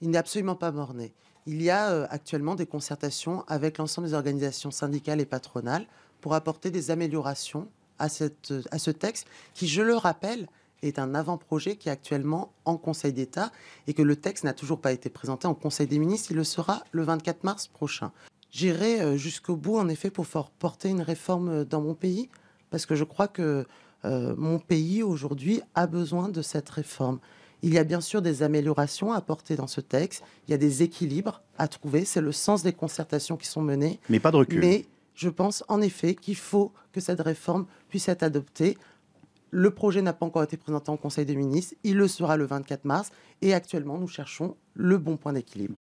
Il n'est absolument pas morné. Il y a euh, actuellement des concertations avec l'ensemble des organisations syndicales et patronales pour apporter des améliorations euh, à, ce texte qui, je le rappelle, est un avant-projet qui est actuellement en Conseil d'État et que le texte n'a toujours pas été présenté en Conseil des ministres. Il le sera le 24 mars prochain. J'irai euh, jusqu'au bout, en effet, pour porter une réforme dans mon pays, parce que je crois que mon pays, aujourd'hui, a besoin de cette réforme. Il y a bien sûr des améliorations à apporter dans ce texte, il y a des équilibres à trouver, c'est le sens des concertations qui sont menées. Mais pas de recul. Mais je pense en effet qu'il faut que cette réforme puisse être adoptée. Le projet n'a pas encore été présenté au Conseil des ministres, il le sera le 24 mars et actuellement nous cherchons le bon point d'équilibre.